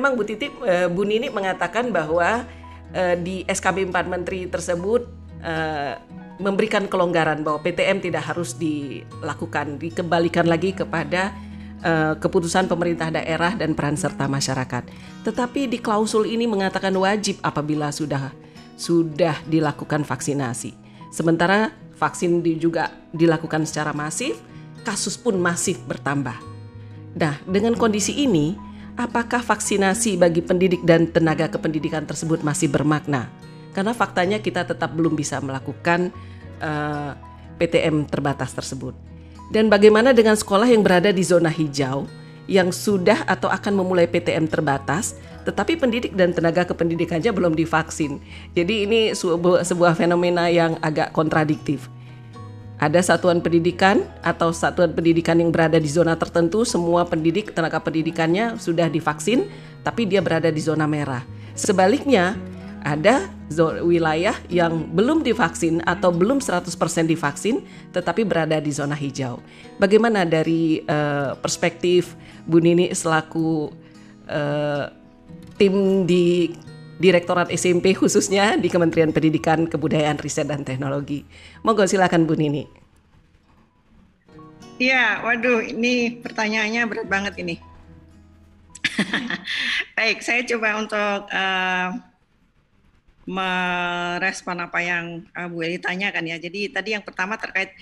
memang Bu Titi eh, Bu Nini mengatakan bahwa eh, di SKB 4 Menteri tersebut eh, memberikan kelonggaran bahwa PTM tidak harus dilakukan dikembalikan lagi kepada keputusan pemerintah daerah dan peran serta masyarakat. Tetapi di klausul ini mengatakan wajib apabila sudah sudah dilakukan vaksinasi. Sementara vaksin juga dilakukan secara masif, kasus pun masif bertambah. Nah, dengan kondisi ini apakah vaksinasi bagi pendidik dan tenaga kependidikan tersebut masih bermakna? Karena faktanya kita tetap belum bisa melakukan uh, eh, PTM terbatas tersebut. Dan bagaimana dengan sekolah yang berada di zona hijau yang sudah atau akan memulai PTM terbatas, tetapi pendidik dan tenaga kependidikannya belum divaksin. Jadi ini sebuah fenomena yang agak kontradiktif. Ada satuan pendidikan atau satuan pendidikan yang berada di zona tertentu, semua pendidik tenaga pendidikannya sudah divaksin, tapi dia berada di zona merah. Sebaliknya, ada wilayah yang belum divaksin atau belum 100% divaksin tetapi berada di zona hijau. Bagaimana dari uh, perspektif Bu Nini selaku uh, tim di Direktorat SMP khususnya di Kementerian Pendidikan, Kebudayaan, Riset dan Teknologi. Monggo silakan Bu Nini. Iya, waduh ini pertanyaannya berat banget ini. Baik, saya coba untuk uh, merespon apa yang uh, Bu Eli tanyakan ya. Jadi tadi yang pertama terkait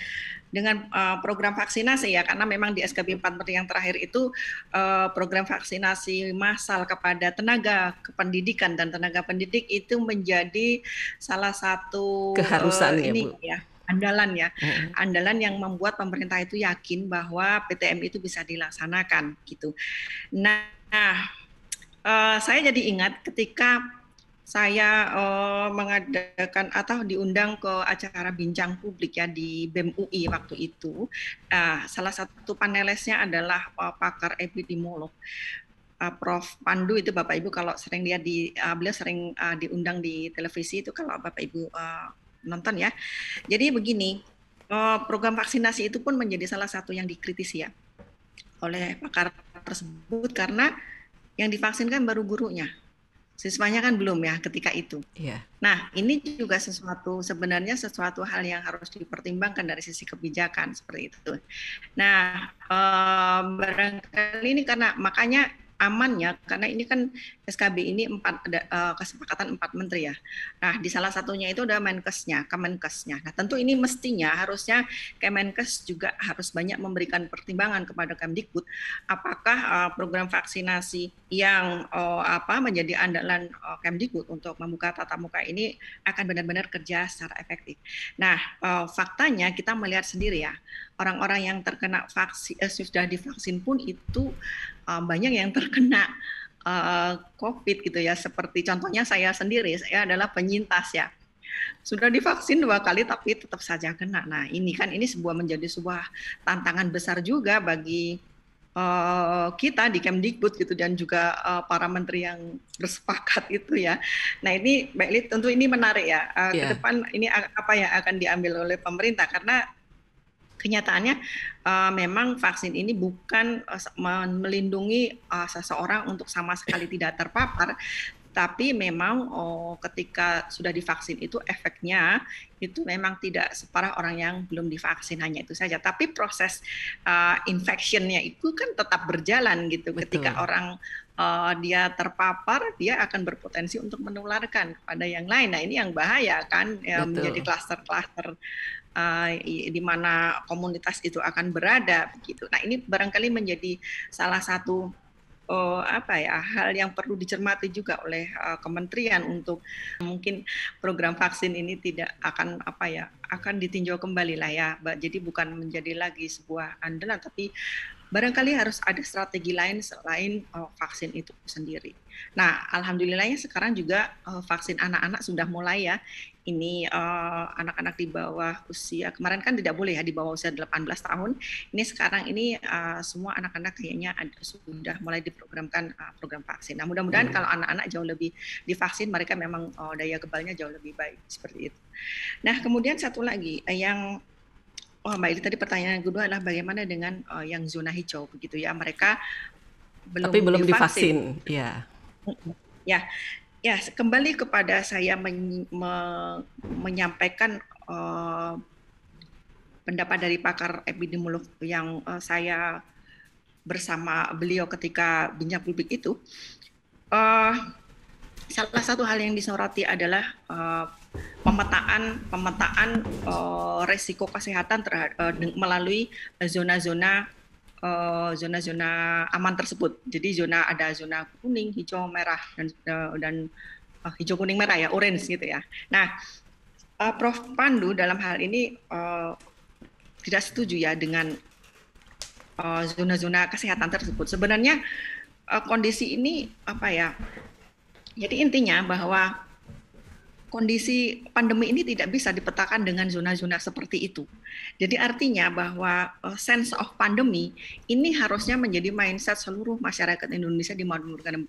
dengan uh, program vaksinasi ya karena memang di SKB 4 Menteri yang terakhir itu uh, program vaksinasi massal kepada tenaga kependidikan dan tenaga pendidik itu menjadi salah satu keharusan uh, ini ya, ya andalan ya, hmm andalan yang membuat pemerintah itu yakin bahwa PTM itu bisa dilaksanakan gitu. Nah, nah uh, saya jadi ingat ketika saya uh, mengadakan atau diundang ke acara bincang publik ya di BEM UI waktu itu. Uh, salah satu panelisnya adalah uh, pakar epidemiolog. Uh, Prof Pandu itu Bapak Ibu kalau sering dia di uh, beliau sering uh, diundang di televisi itu kalau Bapak Ibu uh, nonton ya. Jadi begini, uh, program vaksinasi itu pun menjadi salah satu yang dikritisi ya oleh pakar tersebut karena yang divaksinkan baru gurunya siswanya kan belum ya ketika itu. Iya. Nah ini juga sesuatu sebenarnya sesuatu hal yang harus dipertimbangkan dari sisi kebijakan seperti itu. Nah um, barangkali ini karena makanya aman ya karena ini kan SKB ini empat ada uh, kesepakatan empat menteri ya. Nah di salah satunya itu ada Menkesnya, Kemenkesnya. Nah tentu ini mestinya harusnya Kemenkes juga harus banyak memberikan pertimbangan kepada Kemdikbud apakah uh, program vaksinasi yang uh, apa menjadi andalan uh, Kemdikbud untuk membuka tatap muka ini akan benar-benar kerja secara efektif. Nah uh, faktanya kita melihat sendiri ya orang-orang yang terkena vaksin eh, sudah divaksin pun itu uh, banyak yang terkena uh, COVID gitu ya. Seperti contohnya saya sendiri, saya adalah penyintas ya. Sudah divaksin dua kali tapi tetap saja kena. Nah ini kan ini sebuah menjadi sebuah tantangan besar juga bagi uh, kita di Kemdikbud gitu dan juga uh, para menteri yang bersepakat itu ya. Nah ini Mbak Lid tentu ini menarik ya. Uh, yeah. Ke iya. depan ini apa yang akan diambil oleh pemerintah karena kenyataannya uh, memang vaksin ini bukan uh, melindungi uh, seseorang untuk sama sekali tidak terpapar, tapi memang oh, ketika sudah divaksin itu efeknya itu memang tidak separah orang yang belum divaksin hanya itu saja tapi proses uh, eh, infeksinya itu kan tetap berjalan gitu Betul. ketika orang uh, dia terpapar dia akan berpotensi untuk menularkan kepada yang lain nah ini yang bahaya kan ya, menjadi klaster-klaster eh, di mana komunitas itu akan berada begitu nah ini barangkali menjadi salah satu uh, apa ya hal yang perlu dicermati juga oleh uh, kementerian untuk mungkin program vaksin ini tidak akan apa ya akan ditinjau kembali lah ya. mbak. Jadi bukan menjadi lagi sebuah andalan tapi barangkali harus ada strategi lain selain uh, vaksin itu sendiri. Nah, alhamdulillahnya sekarang juga uh, vaksin anak-anak sudah mulai ya ini eh, anak-anak uh, di bawah usia kemarin kan tidak boleh ya di bawah usia 18 tahun. Ini sekarang ini uh, semua anak-anak kayaknya ada, sudah mulai diprogramkan uh, program vaksin. Nah, mudah-mudahan hmm. kalau anak-anak jauh lebih divaksin mereka memang uh, daya kebalnya jauh lebih baik seperti itu. Nah, kemudian satu lagi uh, yang Oh, Mbak Ili tadi pertanyaan kedua adalah bagaimana dengan uh, yang zona hijau begitu ya. Mereka belum Tapi belum divaksin. divaksin. Iya. Ya. Ya, Ya, kembali kepada saya men me menyampaikan uh, pendapat dari pakar epidemiolog yang uh, saya bersama beliau ketika bincang publik itu. Uh, salah satu hal yang disoroti adalah uh, pemetaan pemetaan uh, resiko kesehatan uh, melalui zona-zona Eh, zona-zona uh, aman tersebut. Jadi zona ada zona kuning, hijau, merah dan uh, dan uh, hijau kuning merah ya, orange gitu ya. Nah, uh, Prof Pandu dalam hal ini uh, tidak setuju ya dengan zona-zona uh, kesehatan tersebut. Sebenarnya uh, kondisi ini apa ya? Jadi intinya bahwa kondisi pandemi ini tidak bisa dipetakan dengan zona-zona seperti itu. Jadi artinya bahwa eh, sense of pandemi ini harusnya menjadi mindset seluruh masyarakat Indonesia di mana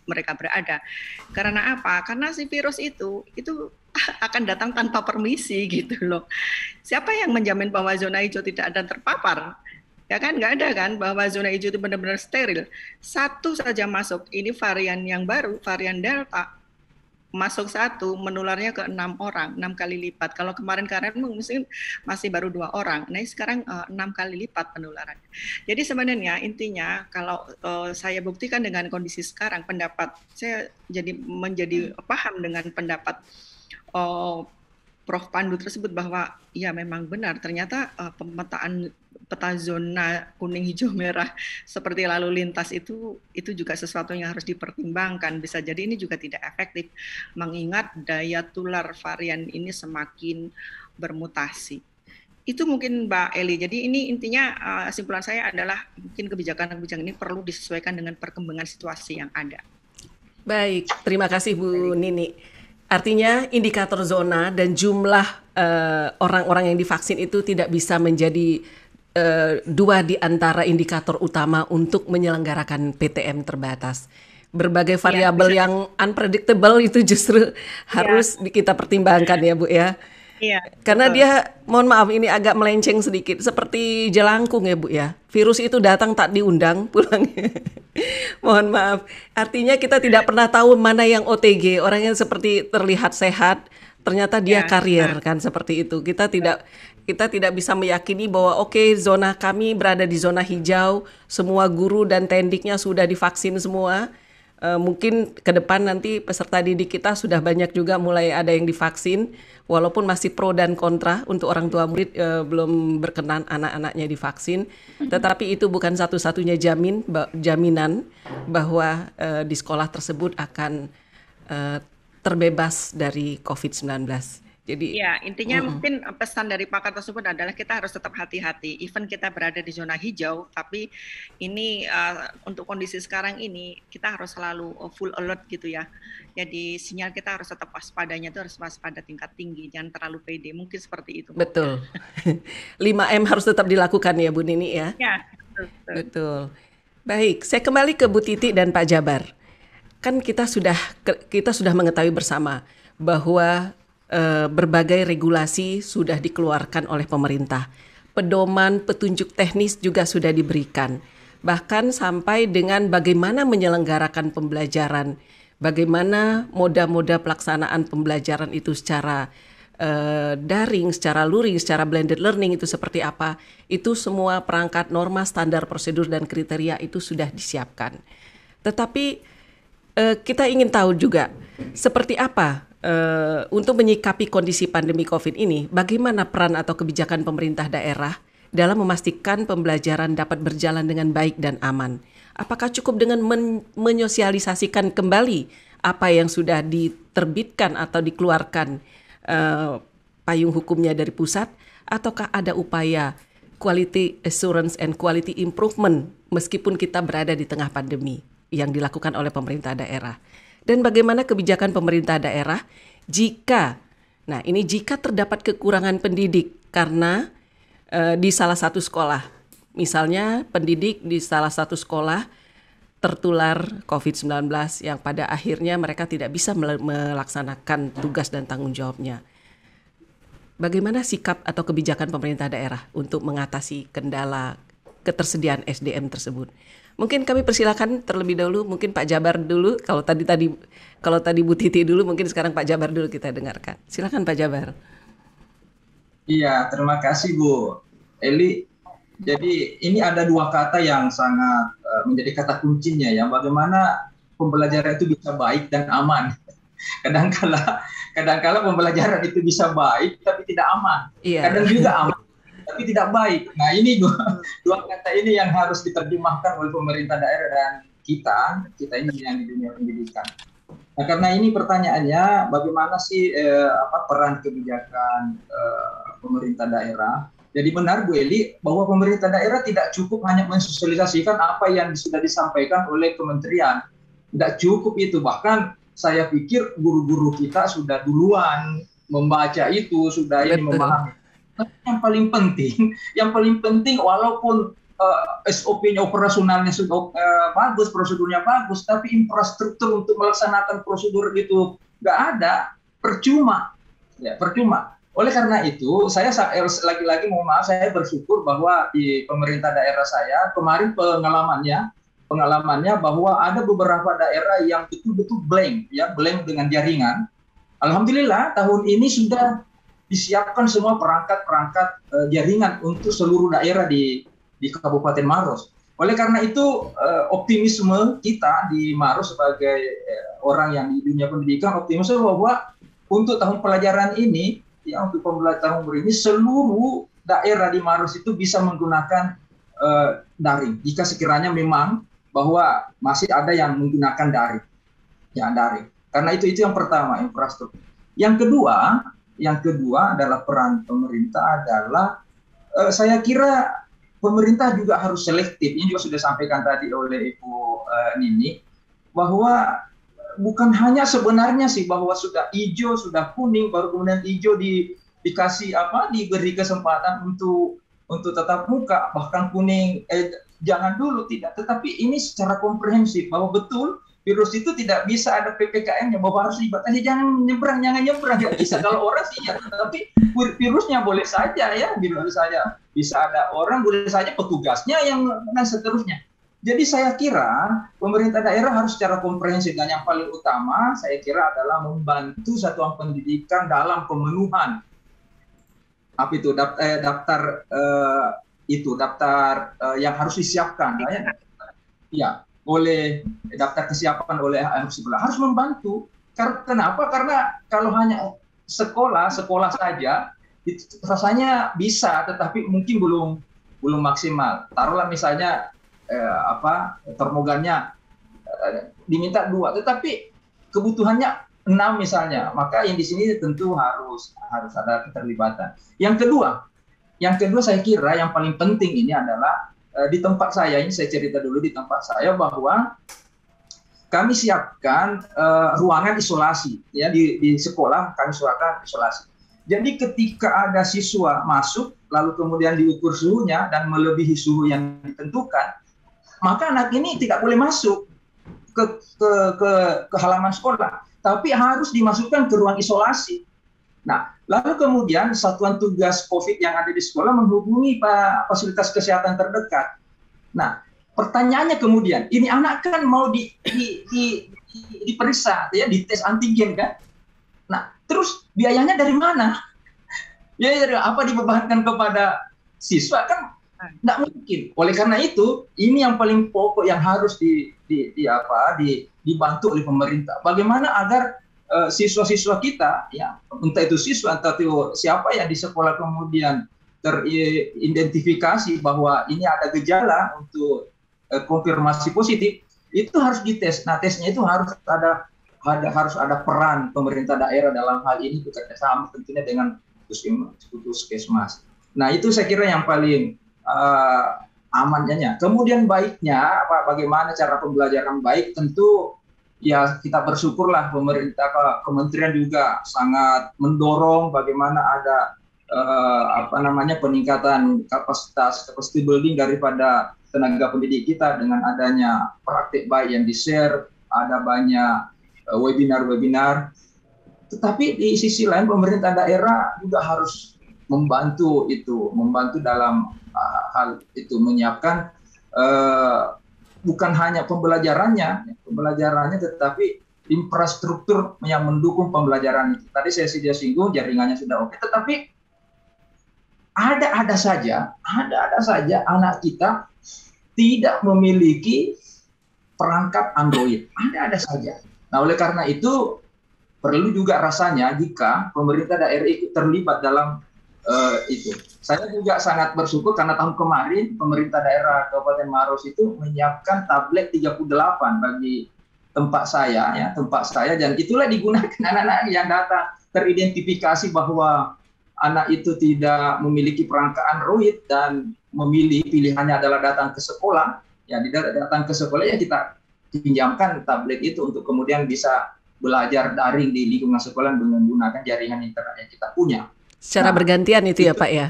mereka berada. Karena apa? Karena si virus itu itu akan datang tanpa permisi gitu loh. Siapa yang menjamin bahwa zona hijau tidak ada terpapar? ya kan nggak ada kan bahwa zona hijau itu benar-benar steril satu saja masuk ini varian yang baru varian delta masuk satu menularnya ke enam orang enam kali lipat kalau kemarin karen mungkin masih baru dua orang nah sekarang eh, enam kali lipat penularannya jadi sebenarnya intinya kalau eh, saya buktikan dengan kondisi sekarang pendapat saya jadi menjadi hmm. paham dengan pendapat uh, Prof Pandu tersebut bahwa ya memang benar ternyata pemetaan peta zona kuning hijau merah seperti lalu lintas itu itu juga sesuatu yang harus dipertimbangkan bisa jadi ini juga tidak efektif mengingat daya tular varian ini semakin bermutasi itu mungkin Mbak Eli. Jadi ini intinya eh, simpulan saya adalah mungkin kebijakan-kebijakan ini perlu disesuaikan dengan perkembangan situasi yang ada. Baik, terima kasih Bu Baik. Nini. Artinya indikator zona dan jumlah eh, orang-orang uh, orang -orang yang divaksin itu tidak bisa menjadi Eh, dua di antara indikator utama untuk menyelenggarakan PTM terbatas. Berbagai iya, variabel ya, yang unpredictable itu justru iya. harus kita pertimbangkan ya Bu ya. Iya. Karena betul. dia, mohon maaf ini agak melenceng sedikit, seperti jelangkung ya Bu ya. Virus itu datang tak diundang pulang mohon maaf. Artinya kita tidak pernah tahu mana yang OTG, orang yang seperti terlihat sehat, ternyata dia ya, karier nah. kan seperti itu. Kita tidak kita tidak bisa meyakini bahwa oke okay, zona kami berada di zona hijau, semua guru dan tendiknya sudah divaksin semua. E, mungkin ke depan nanti peserta didik kita sudah banyak juga mulai ada yang divaksin, walaupun masih pro dan kontra untuk orang tua murid e, belum berkenan anak-anaknya divaksin. Tetapi itu bukan satu-satunya jamin jaminan bahwa e, di sekolah tersebut akan e, terbebas dari COVID-19. Jadi ya intinya -uh. mungkin eh, pesan dari pakar tersebut adalah kita harus tetap hati-hati. Even kita berada di zona hijau, tapi ini uh, untuk kondisi sekarang ini kita harus selalu eh, full alert gitu ya. Jadi sinyal kita harus tetap waspadanya itu harus waspada tingkat tinggi, jangan terlalu pede. Mungkin seperti itu. Betul. 5M harus tetap dilakukan ya Bu Nini ya. Ya. Betul. betul. betul. Baik, saya kembali ke Bu Titi dan Pak Jabar. Kan kita sudah kita sudah mengetahui bersama bahwa Eh, berbagai regulasi sudah dikeluarkan oleh pemerintah. Pedoman petunjuk teknis juga sudah diberikan. Bahkan sampai dengan bagaimana menyelenggarakan pembelajaran, bagaimana moda-moda pelaksanaan pembelajaran itu secara uh, daring, secara luring, secara blended learning itu seperti apa, itu semua perangkat norma, standar, prosedur, dan kriteria itu sudah disiapkan. Tetapi uh, kita ingin tahu juga seperti apa uh, untuk menyikapi kondisi pandemi COVID ini, bagaimana peran atau kebijakan pemerintah daerah dalam memastikan pembelajaran dapat berjalan dengan baik dan aman? Apakah cukup dengan men menyosialisasikan kembali apa yang sudah diterbitkan atau dikeluarkan uh, payung hukumnya dari pusat, ataukah ada upaya quality assurance and quality improvement meskipun kita berada di tengah pandemi yang dilakukan oleh pemerintah daerah? Dan bagaimana kebijakan pemerintah daerah jika Nah, ini jika terdapat kekurangan pendidik karena e, di salah satu sekolah, misalnya pendidik di salah satu sekolah tertular COVID-19 yang pada akhirnya mereka tidak bisa melaksanakan tugas dan tanggung jawabnya. Bagaimana sikap atau kebijakan pemerintah daerah untuk mengatasi kendala ketersediaan SDM tersebut? Mungkin kami persilakan terlebih dahulu mungkin Pak Jabar dulu kalau tadi tadi kalau tadi Bu Titi dulu mungkin sekarang Pak Jabar dulu kita dengarkan. Silakan Pak Jabar. Iya, terima kasih Bu Eli. Jadi ini ada dua kata yang sangat e, menjadi kata kuncinya ya bagaimana pembelajaran itu bisa baik dan aman. Kadangkala kadangkala pembelajaran itu bisa baik tapi tidak aman. Iya. Kadang juga aman tapi tidak baik. Nah ini dua, dua kata ini yang harus diterjemahkan oleh pemerintah daerah dan kita, kita ini yang di dunia pendidikan. Nah karena ini pertanyaannya, bagaimana sih eh, apa peran kebijakan eh, pemerintah daerah? Jadi benar Bu Eli bahwa pemerintah daerah tidak cukup hanya mensosialisasikan apa yang sudah disampaikan oleh kementerian. Tidak cukup itu bahkan saya pikir guru-guru kita sudah duluan membaca itu, sudah ini memahami yang paling penting, yang paling penting walaupun uh, eh, SOP-nya operasionalnya sudah uh, bagus, prosedurnya bagus, tapi infrastruktur untuk melaksanakan prosedur itu nggak ada, percuma, ya percuma. Oleh karena itu, saya eh, lagi-lagi mau maaf, saya bersyukur bahwa di pemerintah daerah saya kemarin pengalamannya, pengalamannya bahwa ada beberapa daerah yang betul-betul blank, ya blank dengan jaringan. Alhamdulillah tahun ini sudah disiapkan semua perangkat-perangkat e, jaringan untuk seluruh daerah di di Kabupaten Maros. Oleh karena itu e, optimisme kita di Maros sebagai e, orang yang di dunia pendidikan optimisme bahwa untuk tahun pelajaran ini ya untuk pembelajaran umur ini seluruh daerah di Maros itu bisa menggunakan daring jika sekiranya memang bahwa masih ada yang menggunakan daring ya daring karena itu itu yang pertama infrastruktur yang kedua yang kedua adalah peran pemerintah adalah uh, saya kira pemerintah juga harus selektif. Ini juga sudah sampaikan tadi oleh Ibu uh, Nini bahwa eh, bukan hanya sebenarnya sih bahwa sudah hijau, sudah kuning baru kemudian hijau di dikasih apa diberi kesempatan untuk untuk tetap muka bahkan kuning eh, jangan dulu tidak tetapi ini secara komprehensif bahwa betul virus itu tidak bisa ada ppkm-nya bahwa harus dibatasi jangan nyebrang jangan nyebrang nggak bisa kalau orang sih ya tapi virusnya boleh saja ya virus saja bisa ada orang boleh saja petugasnya yang dan seterusnya jadi saya kira pemerintah daerah harus secara komprehensif dan yang paling utama saya kira adalah membantu satuan pendidikan dalam pemenuhan apa itu daftar, eh, daftar eh, itu daftar eh, yang harus disiapkan ya. ya oleh daftar kesiapan oleh anak sekolah harus membantu. Karena kenapa? Karena kalau hanya sekolah sekolah saja itu rasanya bisa, tetapi mungkin belum belum maksimal. Taruhlah misalnya eh, apa termogannya eh, diminta dua, tetapi kebutuhannya enam misalnya, maka yang di sini tentu harus harus ada keterlibatan. Yang kedua, yang kedua saya kira yang paling penting ini adalah Eh, di tempat saya ini saya cerita dulu di tempat saya bahwa kami siapkan uh, ruangan isolasi ya di, di sekolah kami siapkan isolasi. Jadi ketika ada siswa masuk lalu kemudian diukur suhunya dan melebihi suhu yang ditentukan, maka anak ini tidak boleh masuk ke ke ke, ke halaman sekolah, tapi harus dimasukkan ke ruang isolasi. Nah, Lalu kemudian satuan tugas COVID yang ada di sekolah menghubungi Pak fasilitas kesehatan terdekat. Nah, pertanyaannya kemudian, ini anak kan mau di, di, di, di diperiksa, ya, di tes antigen kan? Nah, terus biayanya dari mana? Ya, ya, apa dibebankan kepada siswa kan tidak mungkin. Oleh karena itu, ini yang paling pokok yang harus di, di, di apa di, dibantu oleh pemerintah. Bagaimana agar Eh, siswa-siswa uh, kita ya entah itu siswa entah itu siapa yang di sekolah kemudian teridentifikasi bahwa ini ada gejala untuk uh, konfirmasi positif itu harus dites. Nah tesnya itu harus ada ada harus ada peran pemerintah daerah dalam hal ini bekerja sama tentunya dengan puskesmas. Nah itu saya kira yang paling uh, amannya. Kemudian baiknya apa, bagaimana cara pembelajaran baik tentu ya kita bersyukurlah pemerintah kementerian juga sangat mendorong bagaimana ada eh, apa namanya peningkatan kapasitas capacity building daripada tenaga pendidik kita dengan adanya praktik baik yang di-share, ada banyak eh, webinar-webinar. Tetapi di sisi lain pemerintah daerah juga harus membantu itu, membantu dalam eh, hal itu menyiapkan uh, bukan hanya pembelajarannya, pembelajarannya tetapi infrastruktur yang mendukung pembelajaran itu. Tadi saya sudah singgung jaringannya sudah oke, tetapi ada-ada saja, ada-ada saja anak kita tidak memiliki perangkat Android. Ada-ada saja. Nah, oleh karena itu perlu juga rasanya jika pemerintah daerah itu terlibat dalam uh, itu. Saya juga sangat bersyukur karena tahun kemarin pemerintah daerah Kabupaten Maros itu menyiapkan tablet 38 bagi tempat saya ya, tempat saya dan itulah digunakan anak-anak yang datang teridentifikasi bahwa anak itu tidak memiliki perangkaan ruit dan memilih pilihannya adalah datang ke sekolah ya tidak datang ke sekolah ya kita pinjamkan tablet itu untuk kemudian bisa belajar daring di lingkungan sekolah dengan menggunakan jaringan internet yang kita punya Secara nah, bergantian itu, ya, itu ya Pak ya?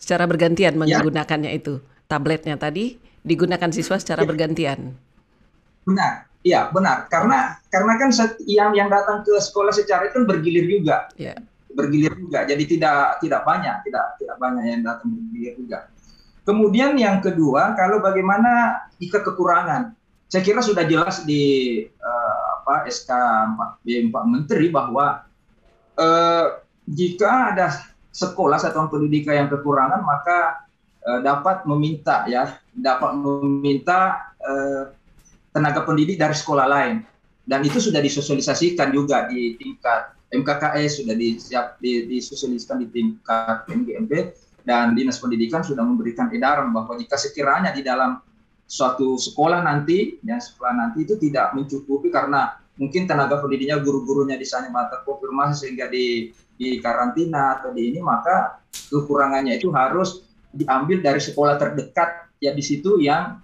Secara bergantian ya. menggunakannya ya. itu. Tabletnya tadi digunakan siswa secara ya. bergantian. Benar. ya benar. Karena karena kan yang yang datang ke sekolah secara itu kan bergilir juga. Ya. Bergilir juga. Jadi tidak tidak banyak, tidak tidak banyak yang datang bergilir juga. Kemudian yang kedua, kalau bagaimana jika kekurangan. Saya kira sudah jelas di uh, apa SK 4 B 4 Menteri bahwa uh, jika ada sekolah satuan pendidikan yang kekurangan maka uh, dapat meminta ya dapat meminta uh, tenaga pendidik dari sekolah lain dan itu sudah disosialisasikan juga di tingkat MKKS sudah disiap di, disosialisasikan di tingkat MGMB dan dinas pendidikan sudah memberikan edaran bahwa jika sekiranya di dalam suatu sekolah nanti dan ya, sekolah nanti itu tidak mencukupi karena mungkin tenaga pendidiknya guru-gurunya di sana terkonfirmasi sehingga di di karantina atau di ini maka kekurangannya itu harus diambil dari sekolah terdekat ya di situ yang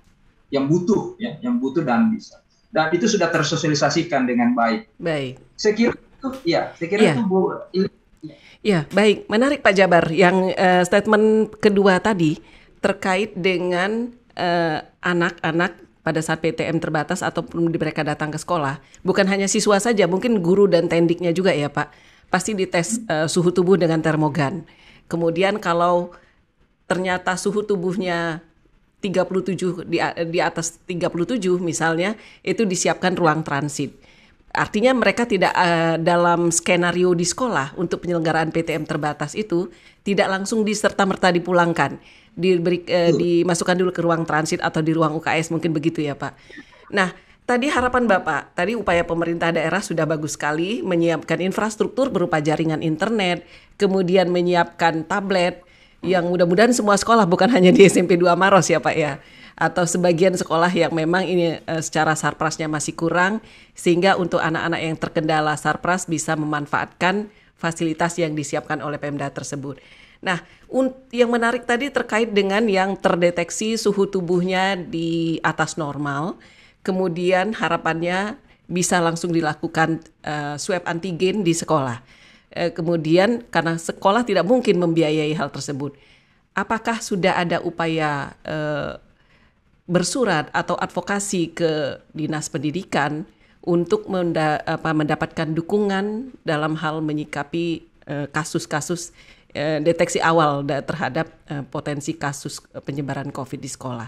yang butuh ya yang butuh dan bisa dan itu sudah tersosialisasikan dengan baik. Baik. Saya kira itu ya saya kira ya. itu bu. Ya baik menarik Pak Jabar yang uh, statement kedua tadi terkait dengan eh, anak-anak uh, anak -anak pada saat PTM terbatas ataupun mereka datang ke sekolah, bukan hanya siswa saja, mungkin guru dan tendiknya juga ya Pak, pasti dites uh, suhu tubuh dengan termogan. Kemudian kalau ternyata suhu tubuhnya 37 di, di atas 37 misalnya, itu disiapkan ruang transit. Artinya mereka tidak uh, dalam skenario di sekolah untuk penyelenggaraan PTM terbatas itu tidak langsung diserta merta dipulangkan diberi uh, dimasukkan dulu ke ruang transit atau di ruang UKS mungkin begitu ya Pak. Nah, tadi harapan Bapak, tadi upaya pemerintah daerah sudah bagus sekali menyiapkan infrastruktur berupa jaringan internet, kemudian menyiapkan tablet yang mudah-mudahan semua sekolah bukan hanya di SMP 2 Maros ya Pak ya atau sebagian sekolah yang memang ini eh, secara sarprasnya masih kurang sehingga untuk anak-anak yang terkendala sarpras bisa memanfaatkan fasilitas yang disiapkan oleh Pemda tersebut. Nah, yang menarik tadi terkait dengan yang terdeteksi suhu tubuhnya di atas normal, kemudian harapannya bisa langsung dilakukan uh, swab antigen di sekolah. Uh, kemudian karena sekolah tidak mungkin membiayai hal tersebut, apakah sudah ada upaya uh, bersurat atau advokasi ke dinas pendidikan untuk apa, mendapatkan dukungan dalam hal menyikapi kasus -kasus Eh, deteksi awal terhadap eh, potensi kasus eh, penyebaran COVID di sekolah.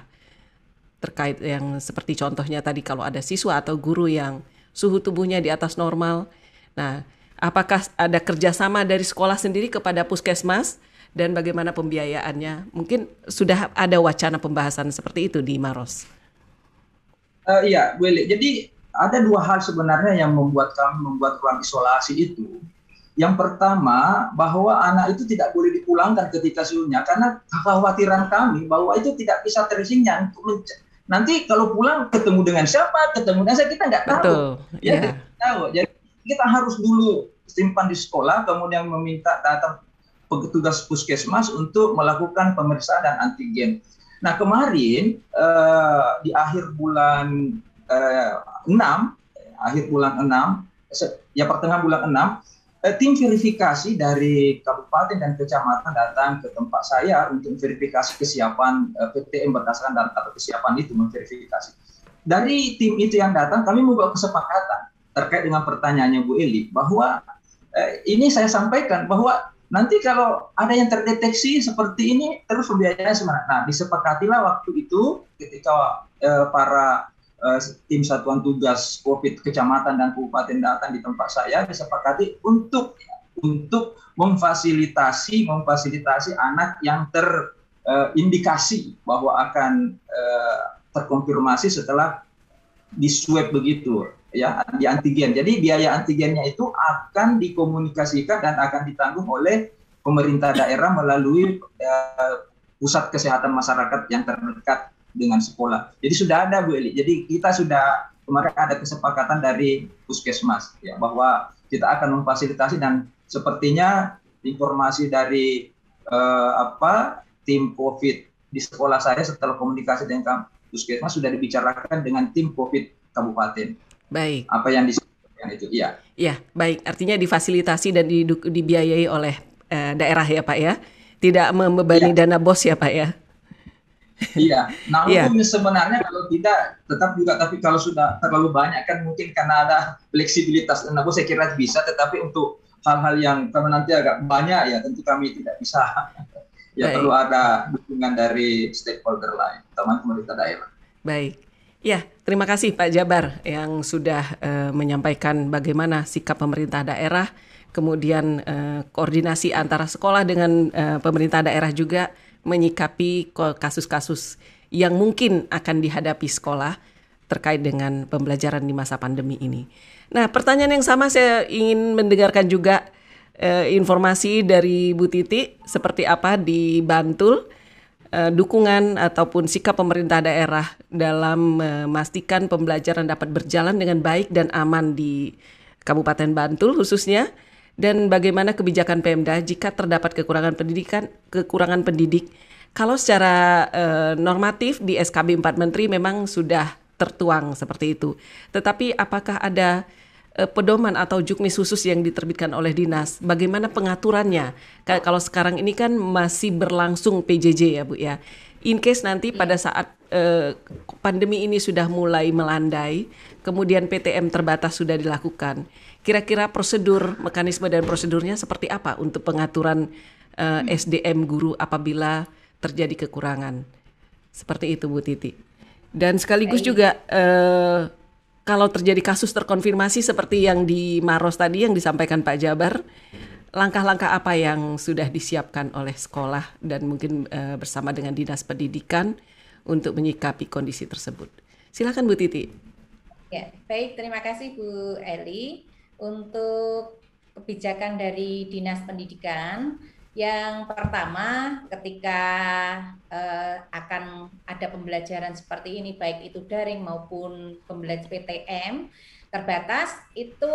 Terkait yang seperti contohnya tadi kalau ada siswa atau guru yang suhu tubuhnya di atas normal. Nah, apakah ada kerjasama dari sekolah sendiri kepada puskesmas dan bagaimana pembiayaannya? Mungkin sudah ada wacana pembahasan seperti itu di Maros. Uh, iya, boleh. Jadi ada dua hal sebenarnya yang membuat kami membuat ruang isolasi itu yang pertama, bahwa anak itu tidak boleh dipulangkan ketika suhunya, karena kekhawatiran kami bahwa itu tidak bisa tracingnya untuk nanti kalau pulang ketemu dengan siapa, ketemu dengan saya kita nggak tahu. Betul. Ya, yeah. kita tahu. Jadi kita harus dulu simpan di sekolah, kemudian meminta datang petugas puskesmas untuk melakukan pemeriksaan dan antigen. Nah kemarin eh, di akhir bulan eh, 6, akhir bulan 6, ya pertengahan bulan 6, Eh, tim verifikasi dari kabupaten dan kecamatan datang ke tempat saya untuk verifikasi kesiapan eh, PTM berdasarkan data kesiapan itu memverifikasi. Dari tim itu yang datang, kami membuat kesepakatan terkait dengan pertanyaannya Bu Eli bahwa eh, ini saya sampaikan bahwa nanti kalau ada yang terdeteksi seperti ini terus biayanya semangat. Nah disepakatilah waktu itu ketika eh, para Eh, tim satuan tugas COVID kecamatan dan kabupaten datang di tempat saya disepakati untuk untuk memfasilitasi memfasilitasi anak yang terindikasi uh, bahwa akan uh, terkonfirmasi setelah di swab begitu ya di antigen. Jadi biaya antigennya itu akan dikomunikasikan dan akan ditanggung oleh pemerintah daerah melalui uh, pusat kesehatan masyarakat yang terdekat dengan sekolah. Jadi sudah ada Bu Eli. Jadi kita sudah kemarin ada kesepakatan dari puskesmas ya bahwa kita akan memfasilitasi dan sepertinya informasi dari eh, apa tim COVID di sekolah saya setelah komunikasi dengan puskesmas sudah dibicarakan dengan tim COVID kabupaten. Baik. Apa yang disebutkan itu? Iya. Iya, baik. Artinya difasilitasi dan dibiayai oleh eh, daerah ya, Pak ya. Tidak membebani ya. dana bos ya, Pak ya iya, nah yeah. sebenarnya kalau tidak tetap juga tapi kalau sudah terlalu banyak kan mungkin karena ada fleksibilitas dan aku saya kira bisa tetapi untuk hal-hal yang kalau nanti agak banyak ya tentu kami tidak bisa. ya Baik. perlu ada dukungan dari stakeholder lain, teman pemerintah daerah. Baik. Ya, terima kasih Pak Jabar yang sudah uh, menyampaikan bagaimana sikap pemerintah daerah, kemudian uh, koordinasi antara sekolah dengan uh, pemerintah daerah juga menyikapi kasus-kasus yang mungkin akan dihadapi sekolah terkait dengan pembelajaran di masa pandemi ini. Nah, pertanyaan yang sama saya ingin mendengarkan juga eh, informasi dari Bu Titi seperti apa di Bantul eh, dukungan ataupun sikap pemerintah daerah dalam memastikan pembelajaran dapat berjalan dengan baik dan aman di Kabupaten Bantul khususnya dan bagaimana kebijakan Pemda jika terdapat kekurangan pendidikan kekurangan pendidik kalau secara uh, normatif di SKB 4 Menteri memang sudah tertuang seperti itu tetapi apakah ada uh, pedoman atau juknis khusus yang diterbitkan oleh dinas bagaimana pengaturannya kalau sekarang ini kan masih berlangsung PJJ ya Bu ya in case nanti iya. pada saat uh, pandemi ini sudah mulai melandai, kemudian PTM terbatas sudah dilakukan kira-kira prosedur mekanisme dan prosedurnya seperti apa untuk pengaturan uh, eh, SDM hmm. guru apabila terjadi kekurangan seperti itu Bu Titi dan sekaligus juga uh, kalau terjadi kasus terkonfirmasi seperti yang di Maros tadi yang disampaikan Pak Jabar langkah-langkah apa yang sudah disiapkan oleh sekolah dan mungkin uh, bersama dengan dinas pendidikan untuk menyikapi kondisi tersebut silakan Bu Titi Ya, baik. Terima kasih Bu Eli untuk kebijakan dari Dinas Pendidikan. Yang pertama, ketika eh, akan ada pembelajaran seperti ini, baik itu daring maupun pembelajaran PTM terbatas, itu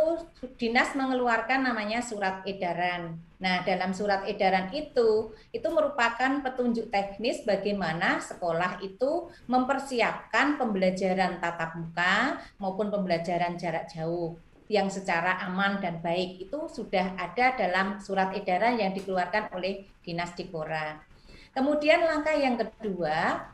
dinas mengeluarkan namanya surat edaran. Nah, dalam surat edaran itu, itu merupakan petunjuk teknis bagaimana sekolah itu mempersiapkan pembelajaran tatap muka maupun pembelajaran jarak jauh yang secara aman dan baik itu sudah ada dalam surat edaran yang dikeluarkan oleh Dinas Dikpora. Kemudian langkah yang kedua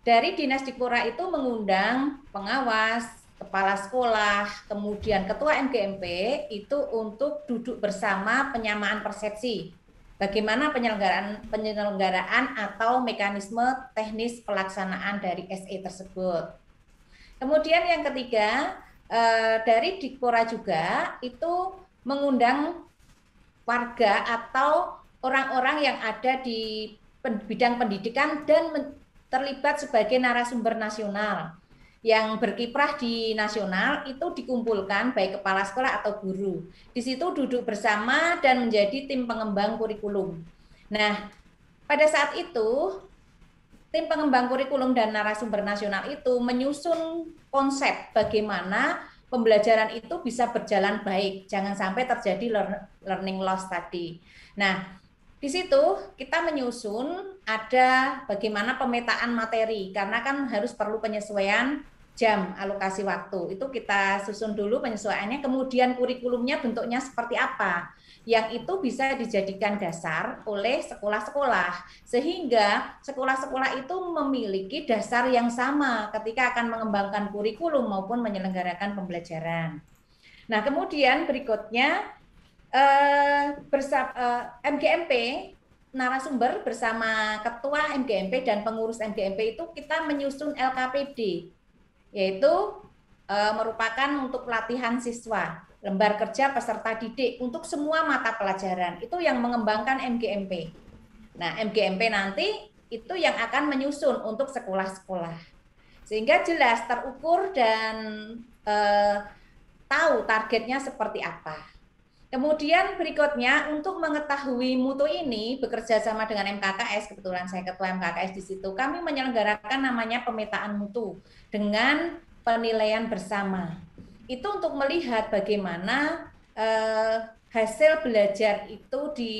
dari Dinas Dikpora itu mengundang pengawas, kepala sekolah, kemudian ketua MGMP itu untuk duduk bersama penyamaan persepsi bagaimana penyelenggaraan penyelenggaraan atau mekanisme teknis pelaksanaan dari SE tersebut. Kemudian yang ketiga, Eh, dari Dikpora juga itu mengundang warga atau orang-orang yang ada di bidang pendidikan dan terlibat sebagai narasumber nasional yang berkiprah di nasional itu dikumpulkan baik kepala sekolah atau guru. Di situ duduk bersama dan menjadi tim pengembang kurikulum. Nah, pada saat itu tim pengembang kurikulum dan narasumber nasional itu menyusun konsep bagaimana pembelajaran itu bisa berjalan baik. Jangan sampai terjadi learning loss tadi. Nah, di situ kita menyusun ada bagaimana pemetaan materi karena kan harus perlu penyesuaian jam alokasi waktu. Itu kita susun dulu penyesuaiannya kemudian kurikulumnya bentuknya seperti apa yang itu bisa dijadikan dasar oleh sekolah-sekolah sehingga sekolah-sekolah itu memiliki dasar yang sama ketika akan mengembangkan kurikulum maupun menyelenggarakan pembelajaran. Nah, kemudian berikutnya eh, eh, MGMP narasumber bersama ketua MGMP dan pengurus MGMP itu kita menyusun LKPD yaitu eh, merupakan untuk pelatihan siswa lembar kerja peserta didik untuk semua mata pelajaran. Itu yang mengembangkan MGMP. Nah, MGMP nanti itu yang akan menyusun untuk sekolah-sekolah. Sehingga jelas terukur dan eh, tahu targetnya seperti apa. Kemudian berikutnya untuk mengetahui mutu ini bekerja sama dengan MKKS kebetulan saya ketua MKKS di situ kami menyelenggarakan namanya pemetaan mutu dengan penilaian bersama itu untuk melihat bagaimana eh, hasil belajar itu di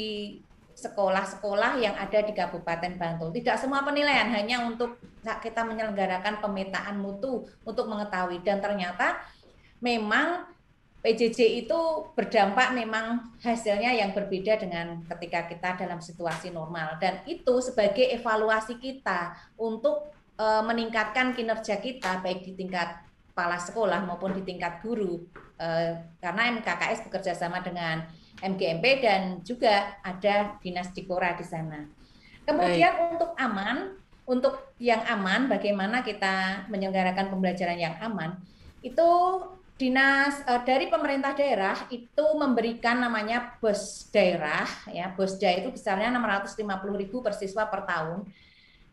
sekolah-sekolah yang ada di Kabupaten Bantul. Tidak semua penilaian hanya untuk kita menyelenggarakan pemetaan mutu untuk mengetahui dan ternyata memang PJJ itu berdampak memang hasilnya yang berbeda dengan ketika kita dalam situasi normal dan itu sebagai evaluasi kita untuk eh, meningkatkan kinerja kita baik di tingkat kepala sekolah maupun di tingkat guru eh, karena MKKS bekerja sama dengan MGMP dan juga ada dinas Dikora di sana. Kemudian Baik. untuk aman, untuk yang aman bagaimana kita menyelenggarakan pembelajaran yang aman itu dinas eh, dari pemerintah daerah itu memberikan namanya bus daerah ya daerah itu besarnya 650.000 per siswa per tahun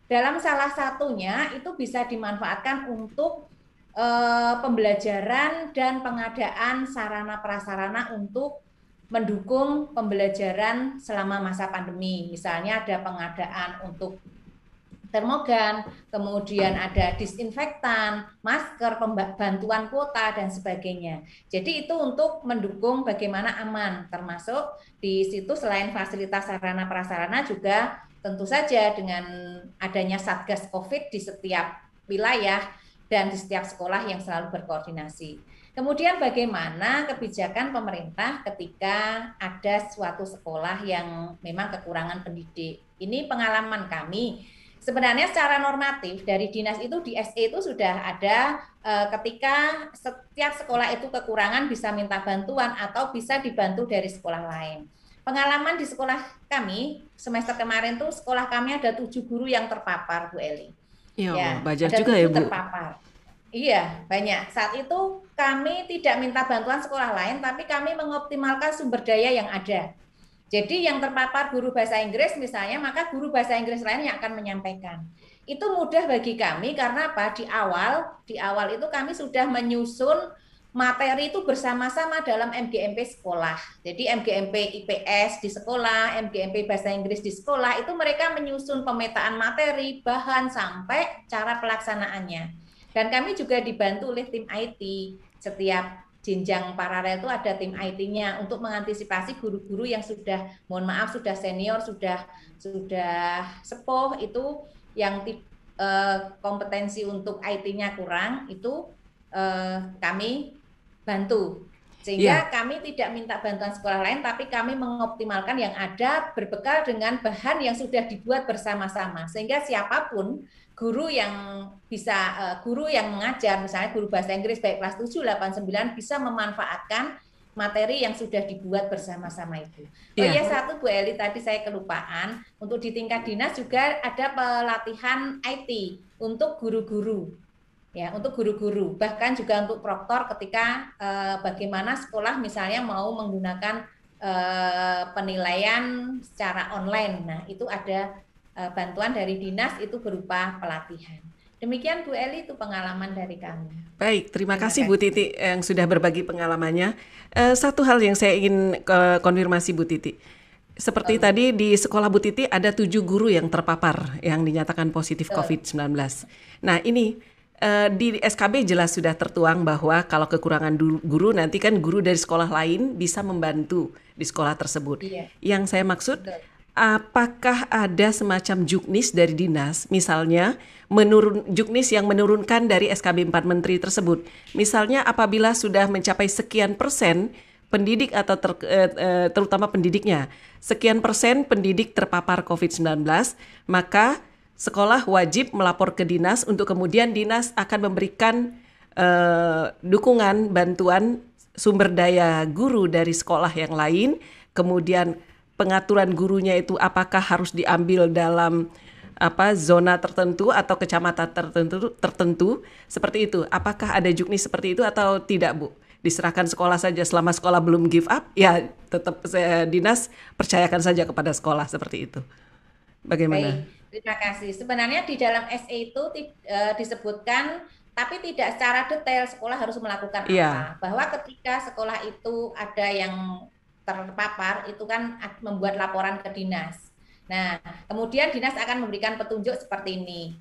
dalam salah satunya itu bisa dimanfaatkan untuk Eh, pembelajaran dan pengadaan sarana prasarana untuk mendukung pembelajaran selama masa pandemi. Misalnya ada pengadaan untuk termogan, kemudian ada disinfektan, masker, bantuan kuota dan sebagainya. Jadi itu untuk mendukung bagaimana aman termasuk di situ selain fasilitas sarana prasarana juga tentu saja dengan adanya Satgas Covid di setiap wilayah dan di setiap sekolah yang selalu berkoordinasi. Kemudian bagaimana kebijakan pemerintah ketika ada suatu sekolah yang memang kekurangan pendidik. Ini pengalaman kami. Sebenarnya secara normatif dari dinas itu di SE itu sudah ada eh, ketika setiap sekolah itu kekurangan bisa minta bantuan atau bisa dibantu dari sekolah lain. Pengalaman di sekolah kami semester kemarin tuh sekolah kami ada tujuh guru yang terpapar Bu Eli Iya, ya, banyak juga ya Bu. Terpapar. Iya, banyak. Saat itu kami tidak minta bantuan sekolah lain, tapi kami mengoptimalkan sumber daya yang ada. Jadi yang terpapar guru bahasa Inggris misalnya, maka guru bahasa Inggris lain yang akan menyampaikan. Itu mudah bagi kami karena apa? Di awal, di awal itu kami sudah menyusun materi itu bersama-sama dalam MGMP sekolah. Jadi MGMP IPS di sekolah, MGMP Bahasa Inggris di sekolah, itu mereka menyusun pemetaan materi, bahan, sampai cara pelaksanaannya. Dan kami juga dibantu oleh tim IT. Setiap jenjang paralel itu ada tim IT-nya untuk mengantisipasi guru-guru yang sudah, mohon maaf, sudah senior, sudah sudah sepuh, itu yang eh, kompetensi untuk IT-nya kurang, itu eh, kami bantu. Sehingga yeah. kami tidak minta bantuan sekolah lain, tapi kami mengoptimalkan yang ada berbekal dengan bahan yang sudah dibuat bersama-sama. Sehingga siapapun guru yang bisa eh, guru yang mengajar, misalnya guru bahasa Inggris baik kelas 7, 8, 9 bisa memanfaatkan materi yang sudah dibuat bersama-sama itu. Oh yeah. ya iya, satu Bu Eli tadi saya kelupaan untuk di tingkat dinas juga ada pelatihan IT untuk guru-guru ya untuk guru-guru bahkan juga untuk proktor ketika eh, bagaimana sekolah misalnya mau menggunakan eh, penilaian secara online nah itu ada eh, bantuan dari dinas itu berupa pelatihan demikian Bu Eli itu pengalaman dari kami baik terima, kasih Bu Titi yang sudah berbagi pengalamannya eh, satu hal yang saya ingin eh, konfirmasi Bu Titi seperti oh. tadi di sekolah Bu Titi ada tujuh guru yang terpapar yang dinyatakan positif COVID-19. Nah ini Eh, di SKB jelas sudah tertuang bahwa kalau kekurangan guru nanti kan guru dari sekolah lain bisa membantu di sekolah tersebut. Iya. Yang saya maksud, Betul. apakah ada semacam juknis dari dinas, misalnya menurun juknis yang menurunkan dari SKB 4 Menteri tersebut, misalnya apabila sudah mencapai sekian persen pendidik atau ter, eh, eh, terutama pendidiknya sekian persen pendidik terpapar COVID-19 maka sekolah wajib melapor ke dinas untuk kemudian dinas akan memberikan uh, dukungan bantuan sumber daya guru dari sekolah yang lain, kemudian pengaturan gurunya itu apakah harus diambil dalam apa zona tertentu atau kecamatan tertentu tertentu seperti itu. Apakah ada juknis seperti itu atau tidak, Bu? Diserahkan sekolah saja selama sekolah belum give up, ya tetap saya eh, dinas percayakan saja kepada sekolah seperti itu. Bagaimana? Baik. Terima kasih. Sebenarnya di dalam SE itu e, disebutkan tapi tidak secara detail sekolah harus melakukan iya. apa. Yeah. Bahwa ketika sekolah itu ada yang terpapar itu kan membuat laporan ke dinas. Nah, kemudian dinas akan memberikan petunjuk seperti ini.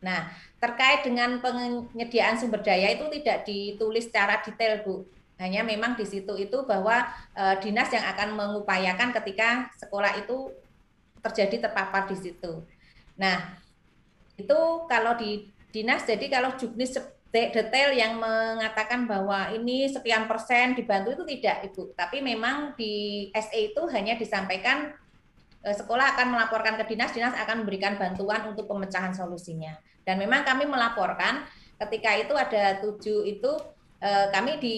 Nah, terkait dengan penyediaan sumber daya itu tidak ditulis secara detail, Bu. Hanya memang di situ itu bahwa e, dinas yang akan mengupayakan ketika sekolah itu terjadi terpapar di situ. Nah, itu kalau di dinas jadi kalau juknis detail yang mengatakan bahwa ini sekian persen dibantu itu tidak Ibu, tapi memang di SE itu hanya disampaikan eh, sekolah akan melaporkan ke dinas, dinas akan memberikan bantuan untuk pemecahan solusinya. Dan memang kami melaporkan ketika itu ada tujuh itu eh, kami di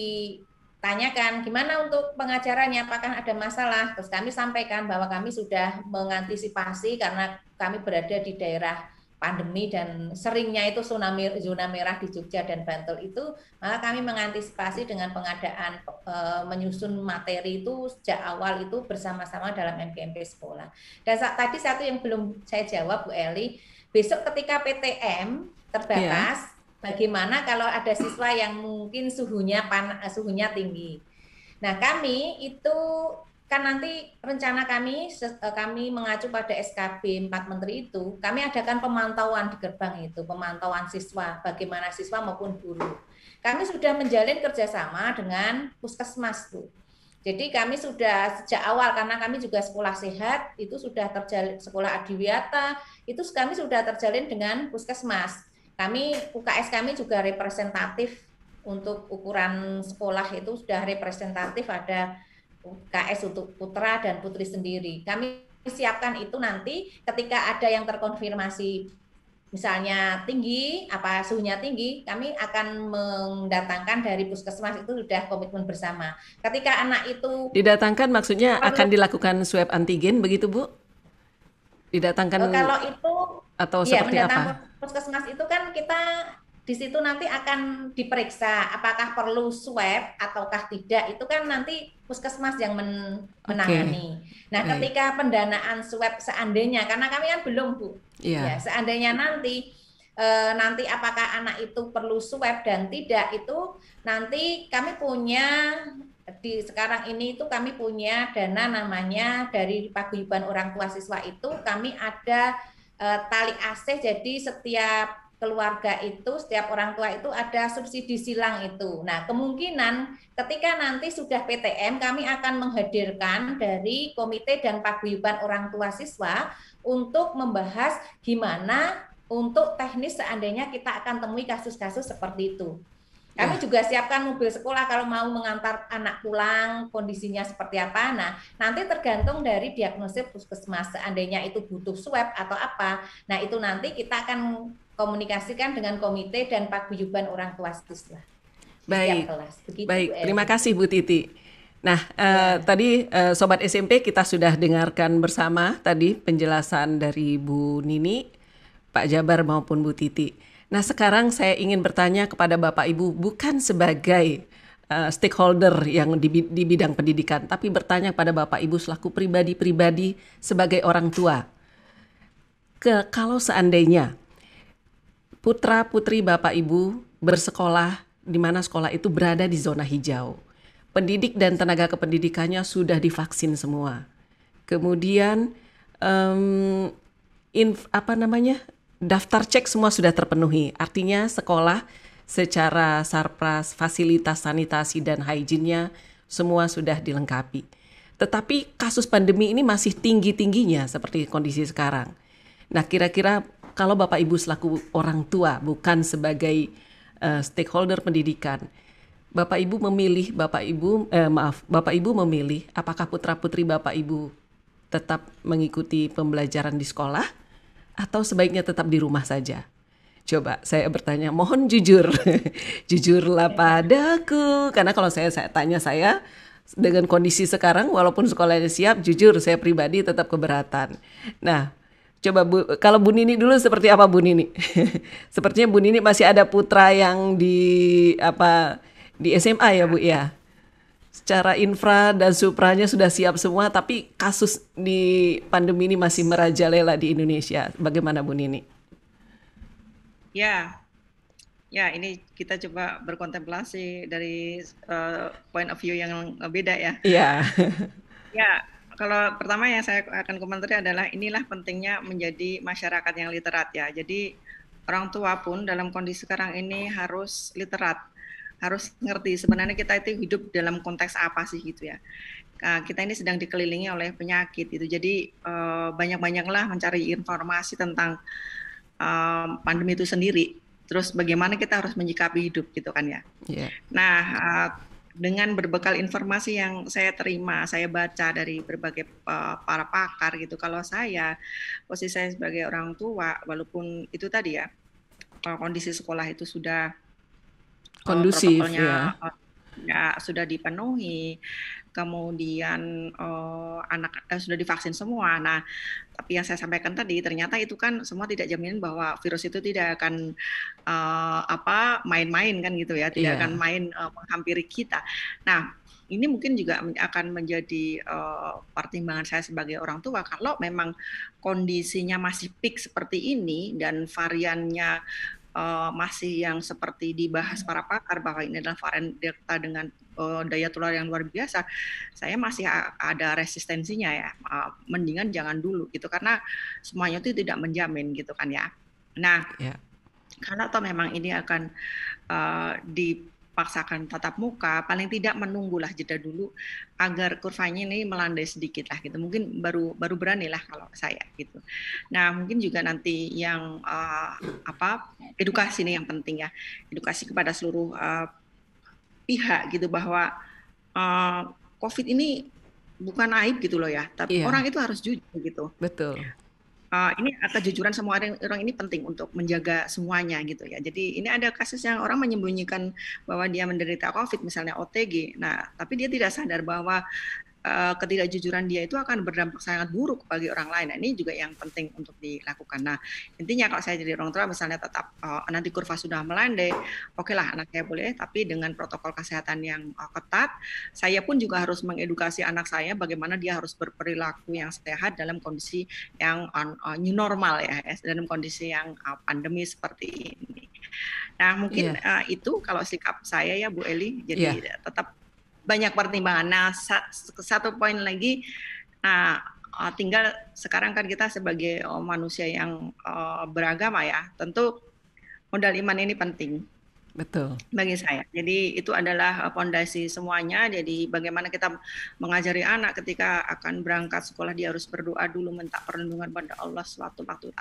tanyakan gimana untuk pengajarannya, apakah ada masalah. Terus kami sampaikan bahwa kami sudah mengantisipasi karena kami berada di daerah pandemi dan seringnya itu tsunami zona merah di Jogja dan Bantul itu maka kami mengantisipasi dengan pengadaan e, menyusun materi itu sejak awal itu bersama-sama dalam MPMP sekolah. Dan sa tadi satu yang belum saya jawab Bu Eli, besok ketika PTM iya. terbatas Bagaimana kalau ada siswa yang mungkin suhunya pan, eh, suhunya tinggi? Nah, kami itu kan nanti rencana kami eh, kami mengacu pada SKB 4 menteri itu, kami adakan pemantauan di gerbang itu, pemantauan siswa, bagaimana siswa maupun guru. Kami sudah menjalin kerjasama dengan puskesmas tuh. Jadi kami sudah sejak awal karena kami juga sekolah sehat itu sudah terjalin sekolah adiwiata itu kami sudah terjalin dengan puskesmas kami UKS kami juga representatif untuk ukuran sekolah itu sudah representatif ada UKS untuk putra dan putri sendiri. Kami siapkan itu nanti ketika ada yang terkonfirmasi misalnya tinggi apa suhunya tinggi kami akan mendatangkan dari puskesmas itu sudah komitmen bersama ketika anak itu didatangkan maksudnya akan dilakukan swab antigen begitu bu didatangkan kalau itu atau ya, seperti apa? Puskesmas itu kan kita di situ nanti akan diperiksa apakah perlu swab ataukah tidak itu kan nanti puskesmas yang men menangani. Okay. Nah, okay. ketika pendanaan swab seandainya karena kami kan belum Bu. Yeah. Ya, seandainya nanti e, nanti apakah anak itu perlu swab dan tidak itu nanti kami punya di sekarang ini itu kami punya dana namanya dari paguyuban orang tua siswa itu kami ada uh, tali AC jadi setiap keluarga itu, setiap orang tua itu ada subsidi silang itu. Nah, kemungkinan ketika nanti sudah PTM, kami akan menghadirkan dari Komite dan Paguyuban Orang Tua Siswa untuk membahas gimana untuk teknis seandainya kita akan temui kasus-kasus seperti itu. Kami ya. juga siapkan mobil sekolah kalau mau mengantar anak pulang, kondisinya seperti apa. Nah, nanti tergantung dari diagnosis puskesmas. Seandainya itu butuh swab atau apa, nah itu nanti kita akan komunikasikan dengan komite dan pak Guyuban orang tua siswa. Baik. Kelas. Begitu, Baik. Bu Terima kasih Bu Titi. Nah, eh, ya. tadi eh, sobat SMP kita sudah dengarkan bersama tadi penjelasan dari Bu Nini, Pak Jabar maupun Bu Titi. Nah, sekarang saya ingin bertanya kepada Bapak Ibu bukan sebagai uh, stakeholder yang di, di bidang pendidikan, tapi bertanya kepada Bapak Ibu selaku pribadi-pribadi sebagai orang tua. Ke kalau seandainya putra putri Bapak Ibu bersekolah di mana sekolah itu berada di zona hijau. Pendidik dan tenaga kependidikannya sudah divaksin semua. Kemudian um, inf, apa namanya daftar cek semua sudah terpenuhi. Artinya sekolah secara sarpras, fasilitas sanitasi dan hygiene-nya semua sudah dilengkapi. Tetapi kasus pandemi ini masih tinggi-tingginya seperti kondisi sekarang. Nah, kira-kira kalau Bapak Ibu selaku orang tua bukan sebagai uh, stakeholder pendidikan, Bapak Ibu memilih Bapak Ibu eh, maaf, Bapak Ibu memilih apakah putra-putri Bapak Ibu tetap mengikuti pembelajaran di sekolah atau sebaiknya tetap di rumah saja? Coba saya bertanya, mohon jujur. Jujurlah padaku. Karena kalau saya, saya tanya saya dengan kondisi sekarang walaupun sekolahnya siap, jujur saya pribadi tetap keberatan. Nah, coba Bu, kalau Bu Nini dulu seperti apa Bu Nini? Sepertinya Bu Nini masih ada putra yang di apa di SMA ya Bu ya? secara infra dan supranya sudah siap semua, tapi kasus di pandemi ini masih merajalela di Indonesia. Bagaimana Bu Nini? Ya, ya ini kita coba berkontemplasi dari uh, point of view yang beda ya. Iya. ya, kalau pertama yang saya akan komentari adalah inilah pentingnya menjadi masyarakat yang literat ya. Jadi orang tua pun dalam kondisi sekarang ini harus literat harus ngerti sebenarnya kita itu hidup dalam konteks apa sih gitu ya. Nah, kita ini sedang dikelilingi oleh penyakit itu. Jadi eh, banyak-banyaklah mencari informasi tentang eh, pandemi itu sendiri. Terus bagaimana kita harus menyikapi hidup gitu kan ya. Yeah. Nah eh, dengan berbekal informasi yang saya terima, saya baca dari berbagai uh, para pakar gitu. Kalau saya posisi saya sebagai orang tua, walaupun itu tadi ya kondisi sekolah itu sudah Eh, kondusif ya. ya, sudah dipenuhi kemudian uh, anak eh, sudah divaksin semua. Nah, tapi yang saya sampaikan tadi ternyata itu kan semua tidak jaminan bahwa virus itu tidak akan uh, apa main-main kan gitu ya, tidak yeah. akan main uh, menghampiri kita. Nah, ini mungkin juga akan menjadi uh, pertimbangan saya sebagai orang tua kalau memang kondisinya masih peak seperti ini dan variannya uh, masih yang seperti dibahas para pakar bahwa ini adalah varian delta dengan uh, daya tular yang luar biasa, saya masih ada resistensinya ya. Uh, mendingan jangan dulu gitu karena semuanya itu tidak menjamin gitu kan ya. Nah, yeah. karena atau memang ini akan uh, di paksakan tatap muka, paling tidak menunggulah jeda dulu agar kurvanya ini melandai sedikit lah gitu. Mungkin baru baru berani lah kalau saya gitu. Nah mungkin juga nanti yang uh, apa edukasi ini yang penting ya, edukasi kepada seluruh uh, pihak gitu bahwa uh, COVID ini bukan aib gitu loh ya, tapi iya. orang itu harus jujur gitu. Betul. Eh, ini kejujuran semua orang ini penting untuk menjaga semuanya gitu ya. Jadi ini ada kasus yang orang menyembunyikan bahwa dia menderita COVID misalnya OTG. Nah, tapi dia tidak sadar bahwa Eh, ketidakjujuran dia itu akan berdampak sangat buruk bagi orang lain. Nah, ini juga yang penting untuk dilakukan. Nah, intinya kalau saya jadi orang tua misalnya tetap uh, nanti kurva sudah melandai, oke okay lah anaknya boleh, tapi dengan protokol kesehatan yang uh, ketat, saya pun juga harus mengedukasi anak saya bagaimana dia harus berperilaku yang sehat dalam kondisi yang on, uh, new normal ya, dalam kondisi yang uh, pandemi seperti ini. Nah, mungkin yeah. Iya. uh, itu kalau sikap saya ya Bu Eli, jadi yeah. tetap banyak pertimbangan. Nah, satu poin lagi, nah tinggal sekarang kan kita sebagai oh, manusia yang oh, beragama ya, tentu modal iman ini penting. Betul. Bagi saya. Jadi itu adalah eh, fondasi semuanya. Jadi bagaimana kita mengajari anak ketika akan berangkat sekolah dia harus berdoa dulu minta perlindungan pada Allah suatu waktu.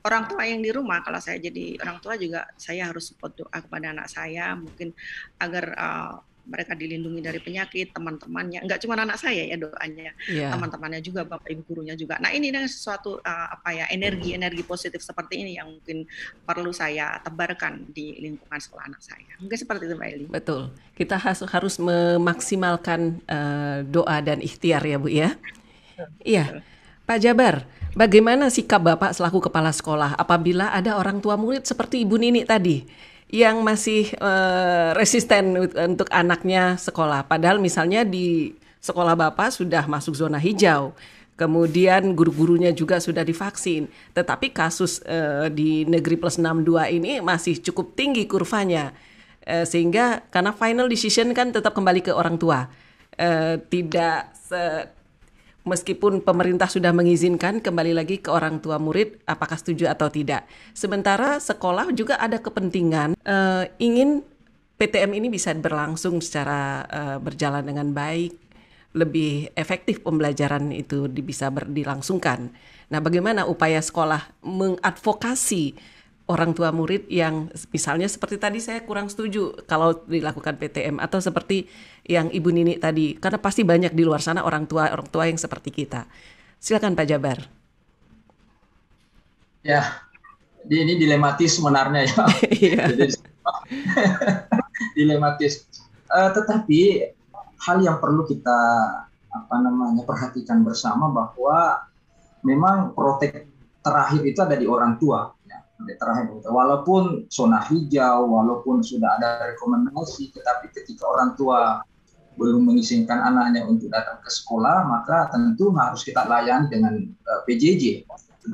Orang tua yang di rumah kalau saya jadi orang tua juga saya harus support doa kepada anak saya mungkin agar uh, mereka dilindungi dari penyakit, teman-temannya, nggak cuma anak saya ya doanya, yeah. teman-temannya juga, bapak ibu gurunya juga. Nah ini yang sesuatu uh, apa ya energi-energi positif seperti ini yang mungkin perlu saya tebarkan di lingkungan sekolah anak saya. Mungkin seperti itu Mbak Eli. Betul, kita harus memaksimalkan uh, doa dan ikhtiar ya Bu ya. Iya. Pak Jabar, bagaimana sikap Bapak selaku kepala sekolah apabila ada orang tua murid seperti Ibu Nini tadi? yang masih uh, resisten untuk anaknya sekolah. Padahal misalnya di sekolah bapak sudah masuk zona hijau, kemudian guru-gurunya juga sudah divaksin. Tetapi kasus uh, di negeri plus 62 ini masih cukup tinggi kurvanya. Uh, sehingga karena final decision kan tetap kembali ke orang tua. Uh, tidak meskipun pemerintah sudah mengizinkan kembali lagi ke orang tua murid apakah setuju atau tidak. Sementara sekolah juga ada kepentingan uh, ingin PTM ini bisa berlangsung secara uh, berjalan dengan baik, lebih efektif pembelajaran itu bisa berdilangsungkan. dilangsungkan. Nah, bagaimana upaya sekolah mengadvokasi orang tua murid yang misalnya seperti tadi saya kurang setuju kalau dilakukan PTM atau seperti yang Ibu Nini tadi karena pasti banyak di luar sana orang tua orang tua yang seperti kita. Silakan Pak Jabar. Ya. Jadi ini dilematis sebenarnya ya. Iya. dilematis. Uh, tetapi hal yang perlu kita apa namanya perhatikan bersama bahwa memang protek terakhir itu ada di orang tua terakhir Walaupun zona hijau, walaupun sudah ada rekomendasi, tetapi ketika orang tua belum mengizinkan anaknya untuk datang ke sekolah, maka tentu harus kita layani dengan eh, PJJ.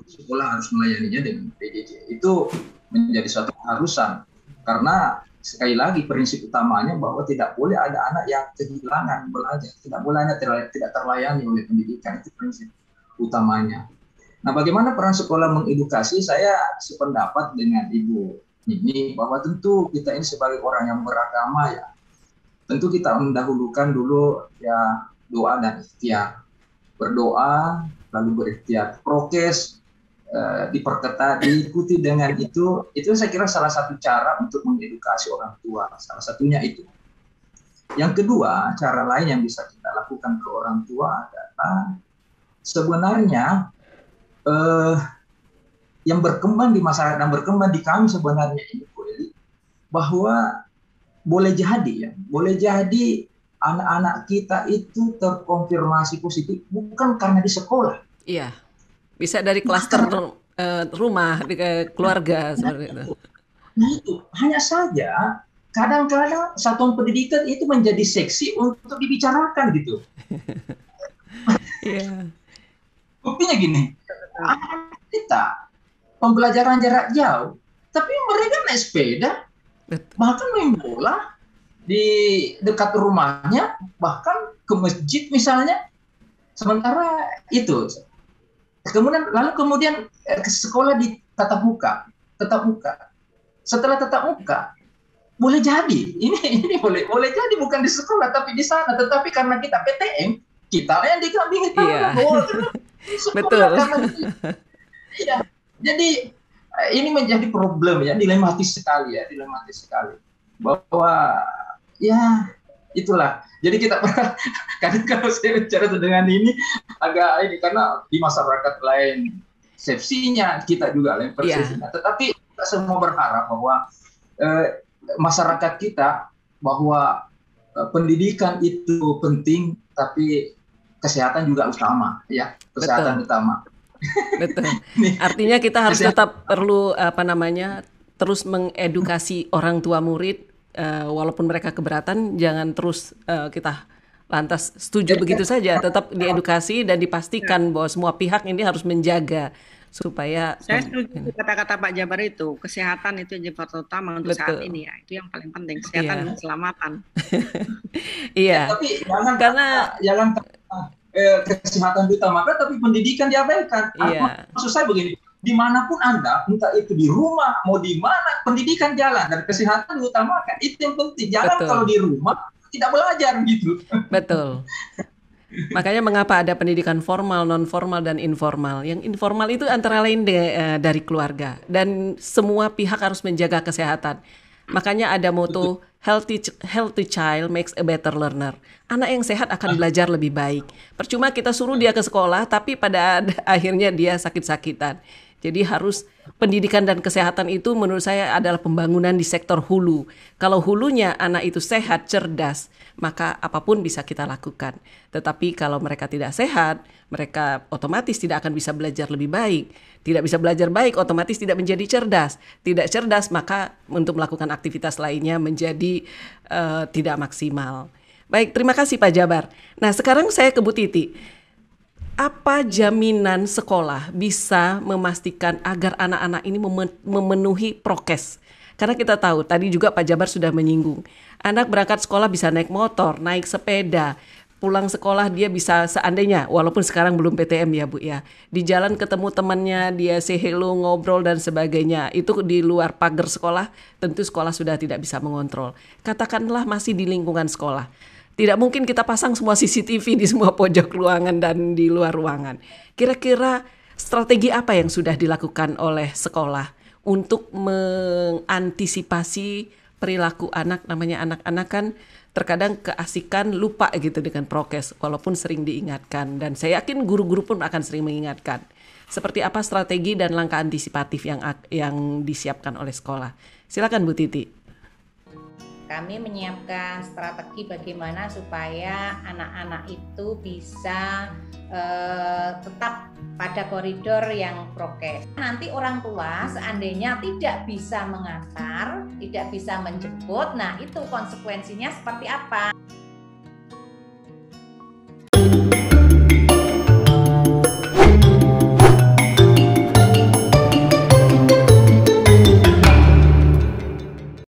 Sekolah harus melayaninya dengan PJJ. Itu menjadi suatu keharusan karena sekali lagi prinsip utamanya bahwa tidak boleh ada anak yang kehilangan belajar, tidak boleh anak tidak terlayani oleh pendidikan itu prinsip utamanya. Nah, bagaimana peran sekolah mengedukasi? Saya sependapat dengan Ibu ini bahwa tentu kita ini sebagai orang yang beragama ya, tentu kita mendahulukan dulu ya doa dan ikhtiar. Berdoa lalu berikhtiar. Prokes eh, diperketat, diikuti dengan itu, itu saya kira salah satu cara untuk mengedukasi orang tua. Salah satunya itu. Yang kedua, cara lain yang bisa kita lakukan ke orang tua adalah sebenarnya eh, yang berkembang di masyarakat dan berkembang di kami sebenarnya ini bahwa boleh jadi ya, boleh jadi anak-anak kita itu terkonfirmasi positif bukan karena di sekolah. Iya. Bisa dari klaster nah, rumah, di eh, keluarga nah, seperti itu. itu. Nah, nah itu hanya saja kadang-kadang satuan pendidikan itu menjadi seksi untuk dibicarakan gitu. Iya. yeah. Buktinya gini, Ah, kita pembelajaran jarak jauh tapi mereka naik sepeda bahkan main bola di dekat rumahnya bahkan ke masjid misalnya sementara itu kemudian lalu kemudian eh, ke sekolah di tatap muka tetap muka setelah tetap muka boleh jadi ini ini boleh boleh jadi bukan di sekolah tapi di sana tetapi karena kita PTM kita yang dikambing itu iya. Gitu. betul iya jadi eh, ini menjadi problem ya dilematis sekali ya dilematis sekali bahwa ya itulah jadi kita kadang kalau saya bicara dengan ini agak ini karena di masyarakat lain persepsinya kita juga lain iya. persepsinya yeah. tetapi kita semua berharap bahwa eh, masyarakat kita bahwa eh, pendidikan itu penting tapi kesehatan juga utama ya kesehatan Betul. utama Betul. Artinya kita harus kesehatan. tetap perlu apa namanya terus mengedukasi orang tua murid uh, walaupun mereka keberatan jangan terus uh, kita lantas setuju begitu saja tetap diedukasi dan dipastikan bahwa semua pihak ini harus menjaga supaya saya setuju kata-kata Pak Jabar itu kesehatan itu yang faktor utama untuk Betul. saat ini ya itu yang paling penting iya. kesehatan yeah. dan keselamatan iya yeah. tapi jangan karena jangan eh, kesehatan utama tapi pendidikan diabaikan yeah. maksud saya begini dimanapun Anda, entah itu di rumah, mau di mana, pendidikan jalan dan kesehatan diutamakan. Itu yang penting. Jangan Betul. kalau di rumah tidak belajar gitu. Betul. Makanya mengapa ada pendidikan formal, non formal dan informal. Yang informal itu antara lain de, uh, dari keluarga dan semua pihak harus menjaga kesehatan. Makanya ada moto healthy healthy child makes a better learner. Anak yang sehat akan ah. belajar lebih baik. Percuma kita suruh dia ke sekolah tapi pada akhirnya dia sakit-sakitan. Jadi harus pendidikan dan kesehatan itu menurut saya adalah pembangunan di sektor hulu. Kalau hulunya anak itu sehat, cerdas, maka apapun bisa kita lakukan. Tetapi kalau mereka tidak sehat, mereka otomatis tidak akan bisa belajar lebih baik. Tidak bisa belajar baik, otomatis tidak menjadi cerdas. Tidak cerdas, maka untuk melakukan aktivitas lainnya menjadi uh, tidak maksimal. Baik, terima kasih Pak Jabar. Nah, sekarang saya ke Bu Titi apa jaminan sekolah bisa memastikan agar anak-anak ini memenuhi prokes? Karena kita tahu tadi juga Pak Jabar sudah menyinggung, anak berangkat sekolah bisa naik motor, naik sepeda, pulang sekolah dia bisa seandainya walaupun sekarang belum PTM ya Bu ya. Di jalan ketemu temannya, dia say hello, ngobrol dan sebagainya. Itu di luar pagar sekolah, tentu sekolah sudah tidak bisa mengontrol. Katakanlah masih di lingkungan sekolah. Tidak mungkin kita pasang semua CCTV di semua pojok ruangan dan di luar ruangan. Kira-kira strategi apa yang sudah dilakukan oleh sekolah untuk mengantisipasi perilaku anak namanya anak-anak kan terkadang keasikan lupa gitu dengan prokes walaupun sering diingatkan dan saya yakin guru-guru pun akan sering mengingatkan seperti apa strategi dan langkah antisipatif yang yang disiapkan oleh sekolah silakan Bu Titi kami menyiapkan strategi bagaimana supaya anak-anak itu bisa eh, tetap pada koridor yang prokes. Nanti orang tua seandainya tidak bisa mengantar, tidak bisa menjemput, nah itu konsekuensinya seperti apa?